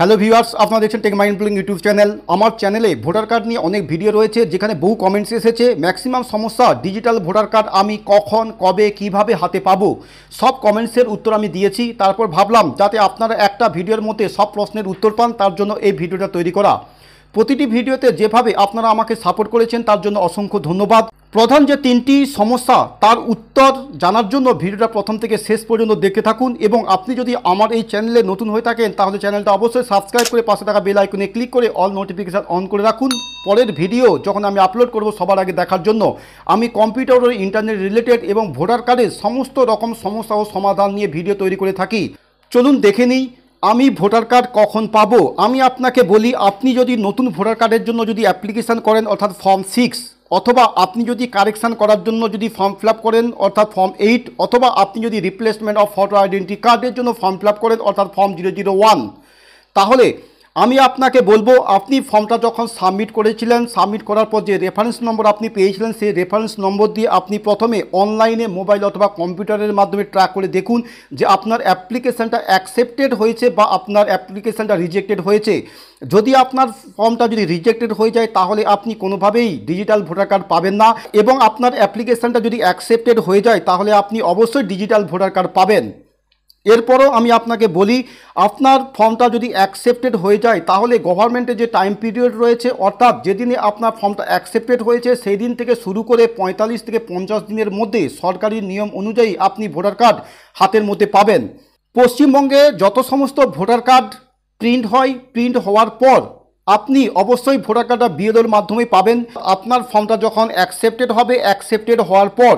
hello viewers আপনারা দেখছেন tech mind প্লিং ইউটিউব চ্যানেল আমার চ্যানেলে ভোটার কার্ড নিয়ে অনেক ভিডিও রয়েছে যেখানে বহু কমেন্টস এসেছে ম্যাক্সিমাম সমস্যা ডিজিটাল ভোটার কার্ড আমি কখন কবে কিভাবে হাতে পাবো সব কমেন্টসের উত্তর আমি দিয়েছি তারপর ভাবলাম যাতে আপনারা একটা ভিডিওর মধ্যে সব প্রশ্নের উত্তর পান তার জন্য এই ভিডিওটা তৈরি করা প্রতিটি ভিডিওতে যেভাবে আপনারা আমাকে সাপোর্ট করেছেন তার জন্য অসংখ্য ধন্যবাদ প্রধান যে তিনটি সমস্যা তার উত্তর জানার জন্য ভিডিওটা প্রথম থেকে শেষ পর্যন্ত দেখে থাকুন এবং আপনি যদি আমার এই চ্যানেলে নতুন হয়ে থাকেন তাহলে চ্যানেলটা অবশ্যই সাবস্ক্রাইব করে পাশে থাকা বেল আইকনে ক্লিক করে অল নোটিফিকেশান অন করে রাখুন পরের ভিডিও যখন আমি আপলোড করব সবার আগে দেখার জন্য আমি কম্পিউটার ও ইন্টারনেট রিলেটেড এবং ভোটার কার্ডের সমস্ত রকম সমস্যা ও সমাধান নিয়ে ভিডিও তৈরি করে থাকি চলুন দেখে নিই আমি ভোটার কার্ড কখন পাবো আমি আপনাকে বলি আপনি যদি নতুন ভোটার কার্ডের জন্য যদি অ্যাপ্লিকেশান করেন অর্থাৎ ফর্ম সিক্স অথবা আপনি যদি কারেকশান করার জন্য যদি ফর্ম ফিল করেন অর্থাৎ ফর্ম এইট অথবা আপনি যদি রিপ্লেসমেন্ট অফ ফটো আইডেন্টি কার্ডের জন্য ফর্ম ফিল করেন অর্থাৎ ফর্ম জিরো জিরো ওয়ান তাহলে আমি আপনাকে বলবো আপনি ফর্মটা যখন সাবমিট করেছিলেন সাবমিট করার পর যে রেফারেন্স নম্বর আপনি পেয়েছিলেন সেই রেফারেন্স নম্বর দিয়ে আপনি প্রথমে অনলাইনে মোবাইল অথবা কম্পিউটারের মাধ্যমে ট্র্যাক করে দেখুন যে আপনার অ্যাপ্লিকেশানটা অ্যাকসেপ্টেড হয়েছে বা আপনার অ্যাপ্লিকেশানটা রিজেক্টেড হয়েছে যদি আপনার ফর্মটা যদি রিজেক্টেড হয়ে যায় তাহলে আপনি কোনোভাবেই ডিজিটাল ভোটার কার্ড পাবেন না এবং আপনার অ্যাপ্লিকেশানটা যদি অ্যাকসেপ্টেড হয়ে যায় তাহলে আপনি অবশ্যই ডিজিটাল ভোটার কার্ড পাবেন এরপরও আমি আপনাকে বলি আপনার ফর্মটা যদি অ্যাকসেপ্টেড হয়ে যায় তাহলে গভর্নমেন্টের যে টাইম পিরিয়ড রয়েছে অর্থাৎ যেদিনে আপনার ফর্মটা অ্যাকসেপ্টেড হয়েছে সেই দিন থেকে শুরু করে ৪৫ থেকে পঞ্চাশ দিনের মধ্যে সরকারি নিয়ম অনুযায়ী আপনি ভোটার কার্ড হাতের মধ্যে পাবেন পশ্চিমবঙ্গে যত সমস্ত ভোটার কার্ড প্রিন্ট হয় প্রিন্ট হওয়ার পর আপনি অবশ্যই ভোটার কার্ডটা বিএলওর মাধ্যমে পাবেন আপনার ফর্মটা যখন অ্যাকসেপ্টেড হবে অ্যাকসেপ্টেড হওয়ার পর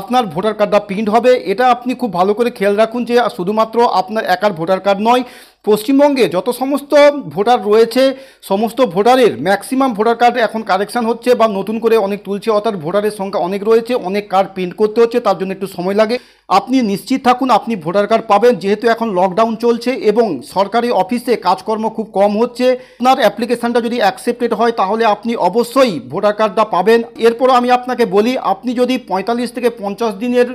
আপনার ভোটার কার্ডটা প্রিন্ট হবে এটা আপনি খুব ভালো করে খেয়াল রাখুন যে শুধুমাত্র আপনার একার ভোটার কার্ড নয় পশ্চিমবঙ্গে যত সমস্ত ভোটার রয়েছে সমস্ত ভোটারের ম্যাক্সিমাম ভোটার কার্ড এখন কারেকশান হচ্ছে বা নতুন করে অনেক তুলছে অর্থাৎ ভোটারের সংখ্যা অনেক রয়েছে অনেক কার্ড প্রিন্ট করতে হচ্ছে তার জন্য একটু সময় লাগে আপনি নিশ্চিত থাকুন আপনি ভোটার কার্ড পাবেন যেহেতু এখন লকডাউন চলছে এবং সরকারি অফিসে কাজকর্ম খুব কম হচ্ছে আপনার অ্যাপ্লিকেশানটা যদি অ্যাকসেপ্টেড হয় তাহলে আপনি অবশ্যই ভোটার কার্ডটা পাবেন এরপর আমি আপনাকে বলি আপনি যদি পঁয়তাল্লিশ থেকে পঞ্চাশ দিনের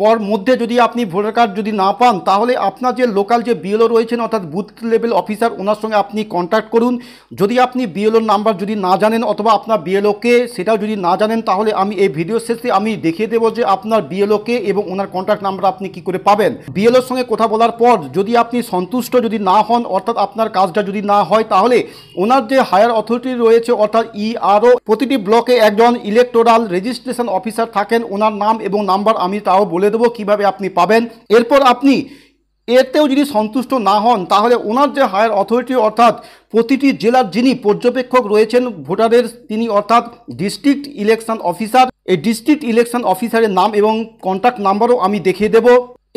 পর মধ্যে যদি আপনি ভোটার কার্ড যদি না পান তাহলে আপনার যে লোকাল যে বিএলও রয়েছেন অর্থাৎ বুথ লেভেল অফিসার ওনার সঙ্গে আপনি কন্ট্যাক্ট করুন যদি আপনি বিএলওর নাম্বার যদি না জানেন অথবা আপনার বিএলওকে সেটাও যদি না জানেন তাহলে আমি এই ভিডিও শেষে আমি দেখিয়ে দেবো যে আপনার বিএলওকে এবং ওনার কন্ট্যাক্ট নাম্বার আপনি কি করে পাবেন বিএলওর সঙ্গে কথা বলার পর যদি আপনি সন্তুষ্ট যদি না হন অর্থাৎ আপনার কাজটা যদি না হয় তাহলে ওনার যে হায়ার অথরিটি রয়েছে অর্থাৎ ইআরও e প্রতিটি ব্লকে একজন ইলেকটোরাল রেজিস্ট্রেশন অফিসার থাকেন ওনার নাম এবং নাম্বার আমি তাও বলে বলে দেবো কিভাবে আপনি পাবেন এরপর আপনি এতেও যদি সন্তুষ্ট না হন তাহলে ওনার যে হায়ার অথরিটি অর্থাৎ প্রতিটি জেলার যিনি পর্যবেক্ষক রয়েছেন ভোটারের তিনি অর্থাৎ ডিস্ট্রিক্ট ইলেকশন অফিসার এই ডিস্ট্রিক্ট ইলেকশন অফিসারের নাম এবং কন্ট্যাক্ট নাম্বারও আমি দেখিয়ে দেব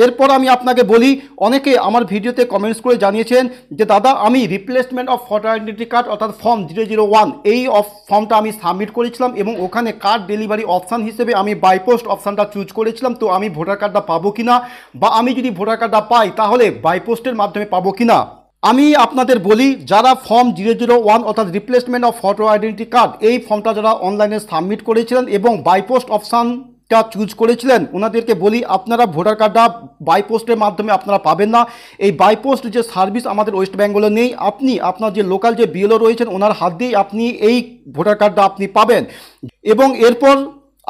এরপর আমি আপনাকে বলি অনেকে আমার ভিডিওতে কমেন্টস করে জানিয়েছেন যে দাদা আমি replacement of photo identity card অর্থাৎ ফর্ম জিরো জিরো ওয়ান এই ফর্মটা আমি সাবমিট করেছিলাম এবং ওখানে কার্ড ডেলিভারি অপশান হিসেবে আমি বাইপোস্ট অপশানটা চুজ করেছিলাম তো আমি ভোটার কার্ডটা পাবো কি না বা আমি যদি ভোটার কার্ডটা পাই তাহলে বাইপোস্টের মাধ্যমে পাবো কি না আমি আপনাদের বলি যারা ফর্ম জিরো জিরো ওয়ান অর্থাৎ replacement of photo identity card এই ফর্মটা যারা অনলাইনে সাবমিট করেছিলেন এবং বাইপোস্ট অপশান টা চুজ করেছিলেন ওনাদেরকে বলি আপনারা ভোটার কার্ডটা বাইপোস্টের মাধ্যমে আপনারা পাবেন না এই বাইপোস্ট যে সার্ভিস আমাদের ওয়েস্ট বেঙ্গলে নেই আপনি আপনার যে লোকাল যে বিএলও রয়েছেন ওনার হাত দিয়েই আপনি এই ভোটার কার্ডটা আপনি পাবেন এবং এরপর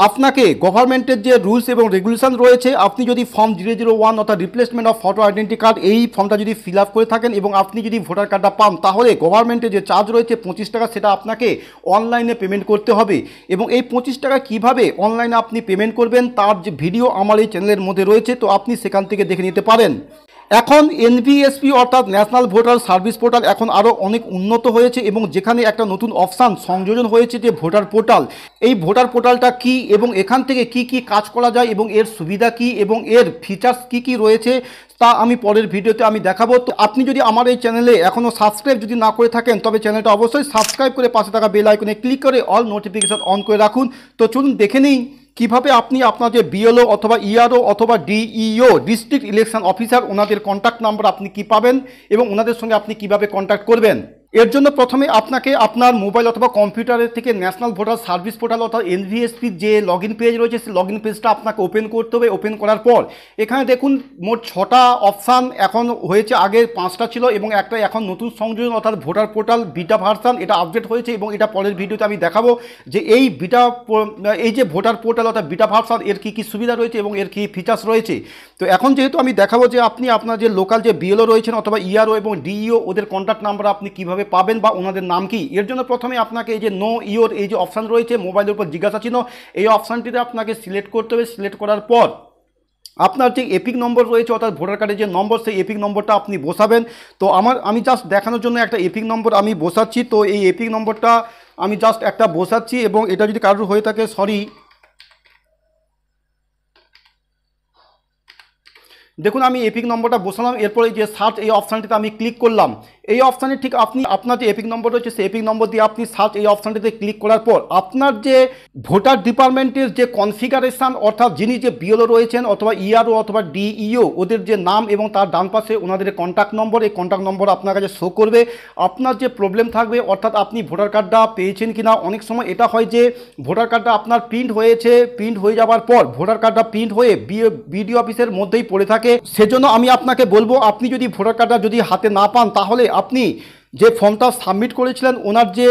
আপনাকে গভর্নমেন্টের যে রুলস এবং রেগুলেশন রয়েছে আপনি যদি ফর্ম জিরো জিরো ওয়ান অর্থাৎ replacement of photo identity card এই ফর্মটা যদি ফিল আপ করে থাকেন এবং আপনি যদি ভোটার কার্ডটা পান তাহলে গভর্নমেন্টের যে চার্জ রয়েছে পঁচিশ টাকা সেটা আপনাকে অনলাইনে পেমেন্ট করতে হবে এবং এই পঁচিশ টাকা কিভাবে অনলাইনে আপনি পেমেন্ট করবেন তার যে ভিডিও আমার এই চ্যানেলের মধ্যে রয়েছে তো আপনি সেখান থেকে দেখে নিতে পারেন এখন এনভিএসপি অর্থাৎ ন্যাশনাল ভোটার সার্ভিস পোর্টাল এখন আরও অনেক উন্নত হয়েছে এবং যেখানে একটা নতুন অপশান সংযোজন হয়েছে যে ভোটার পোর্টাল এই ভোটার পোর্টালটা কি এবং এখান থেকে কি কি কাজ করা যায় এবং এর সুবিধা কি এবং এর ফিচার্স কি কি রয়েছে তা আমি পরের ভিডিওতে আমি দেখাবো তো আপনি যদি আমার এই চ্যানেলে এখনও সাবস্ক্রাইব যদি না করে থাকেন তবে চ্যানেলটা অবশ্যই সাবস্ক্রাইব করে পাশে থাকা বেল আইকনে ক্লিক করে অল নোটিফিকেশান অন করে রাখুন তো চলুন দেখে নিই কিভাবে আপনি আপনার যে বিএলও অথবা ইআরও e অথবা ডিইও ডিস্ট্রিক্ট ইলেকশন অফিসার ওনাদের কন্ট্যাক্ট নাম্বার আপনি কি পাবেন এবং ওনাদের সঙ্গে আপনি কিভাবে কন্ট্যাক্ট করবেন এর জন্য প্রথমে আপনাকে আপনার মোবাইল অথবা কম্পিউটারের থেকে ন্যাশনাল ভোটার সার্ভিস পোর্টাল অর্থাৎ এনভিএসপির যে লগ ইন পেজ রয়েছে সেই লগ ইন পেজটা আপনাকে ওপেন করতে হবে ওপেন করার পর এখানে দেখুন মোট ছটা অপশান এখন হয়েছে আগে পাঁচটা ছিল এবং একটা এখন নতুন সংযোজন অর্থাৎ ভোটার পোর্টাল বিটা ভার্সান এটা আপডেট হয়েছে এবং এটা পরের ভিডিওতে আমি দেখাবো যে এই বিটা এই যে ভোটার পোর্টাল অর্থাৎ বিটা ভার্সান এর কী কী সুবিধা রয়েছে এবং এর কী ফিচার্স রয়েছে তো এখন যেহেতু আমি দেখাবো যে আপনি আপনার যে লোকাল যে বিএলও রয়েছেন অথবা ইআরও e এবং ডিইও e ওদের কন্ট্যাক্ট নাম্বার আপনি কীভাবে পাবেন বা ওনাদের নাম কি এর জন্য প্রথমে আপনাকে এই যে নো ইওর এই যে অপশান রয়েছে মোবাইলের উপর জিজ্ঞাসা চিহ্ন এই অপশানটিতে আপনাকে সিলেক্ট করতে হবে সিলেক্ট করার পর আপনার যে এপিক নম্বর রয়েছে অর্থাৎ ভোটার কার্ডের যে নম্বর সেই এপিক নম্বরটা আপনি বসাবেন তো আমার আমি জাস্ট দেখানোর জন্য একটা এপিক নম্বর আমি বসাচ্ছি তো এই এপিক নম্বরটা আমি জাস্ট একটা বসাচ্ছি এবং এটা যদি কারোর হয়ে থাকে সরি দেখুন আমি এপিক নম্বরটা বসালাম এরপরে যে সার্চ এই অপশানটিতে আমি ক্লিক করলাম এই অপশানে ঠিক আপনি আপনার যে এপিক নম্বর রয়েছে সেই এপিক নম্বর দিয়ে আপনি সার্চ এই অপশানটিতে ক্লিক করার পর আপনার যে ভোটার ডিপার্টমেন্টের যে কনফিগারেশান অর্থাৎ যিনি যে বিএলও রয়েছেন অথবা ইআরও e অথবা ডিইও e ওদের যে নাম এবং তার ডান পাশে ওনাদের কন্ট্যাক্ট নম্বর এই কন্ট্যাক্ট নম্বর আপনার কাছে শো করবে আপনার যে প্রবলেম থাকবে অর্থাৎ আপনি ভোটার কার্ডটা পেয়েছেন কিনা অনেক সময় এটা হয় যে ভোটার কার্ডটা আপনার প্রিন্ট হয়েছে প্রিন্ট হয়ে যাওয়ার পর ভোটার কার্ডটা প্রিন্ট হয়ে বিডিও অফিসের মধ্যেই পড়ে থাকে সেজন্য আমি আপনাকে বলবো আপনি যদি ভোটার কার্ডটা যদি হাতে না পান তাহলে আপনি যে ফর্মটা সাবমিট করেছিলেন ওনার যে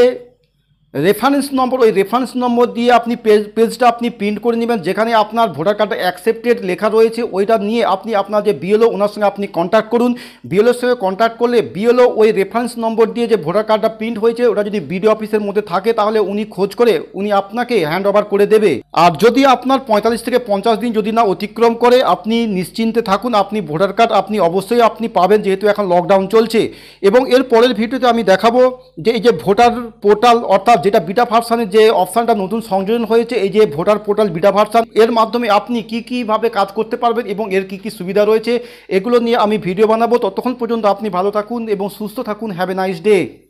রেফারেন্স নম্বর ওই রেফারেন্স নম্বর দিয়ে আপনি পেজ পেজটা আপনি প্রিন্ট করে নেবেন যেখানে আপনার ভোটার কার্ডে অ্যাকসেপ্টেড লেখা রয়েছে ওইটা নিয়ে আপনি আপনার যে বিএলও ওনার সঙ্গে আপনি কন্ট্যাক্ট করুন বিএলওর সঙ্গে কন্ট্যাক্ট করলে বিএলও ওই রেফারেন্স নম্বর দিয়ে যে ভোটার কার্ডটা প্রিন্ট হয়েছে ওটা যদি বিডিও অফিসের মধ্যে থাকে তাহলে উনি খোঁজ করে উনি আপনাকে হ্যান্ড ওভার করে দেবে আর যদি আপনার পঁয়তাল্লিশ থেকে পঞ্চাশ দিন যদি না অতিক্রম করে আপনি নিশ্চিন্তে থাকুন আপনি ভোটার কার্ড আপনি অবশ্যই আপনি পাবেন যেহেতু এখন লকডাউন চলছে এবং এর পরের ভিডিওতে আমি দেখাবো যে এই যে ভোটার পোর্টাল অর্থাৎ যেটা বিটা ভার্সানের যে অপশানটা নতুন সংযোজন হয়েছে এই যে ভোটার পোর্টাল বিটা ভার্সান এর মাধ্যমে আপনি কী কীভাবে কাজ করতে পারবেন এবং এর কী কী সুবিধা রয়েছে এগুলো নিয়ে আমি ভিডিও বানাবো ততক্ষণ পর্যন্ত আপনি ভালো থাকুন এবং সুস্থ থাকুন হ্যাভ এ নাইস ডে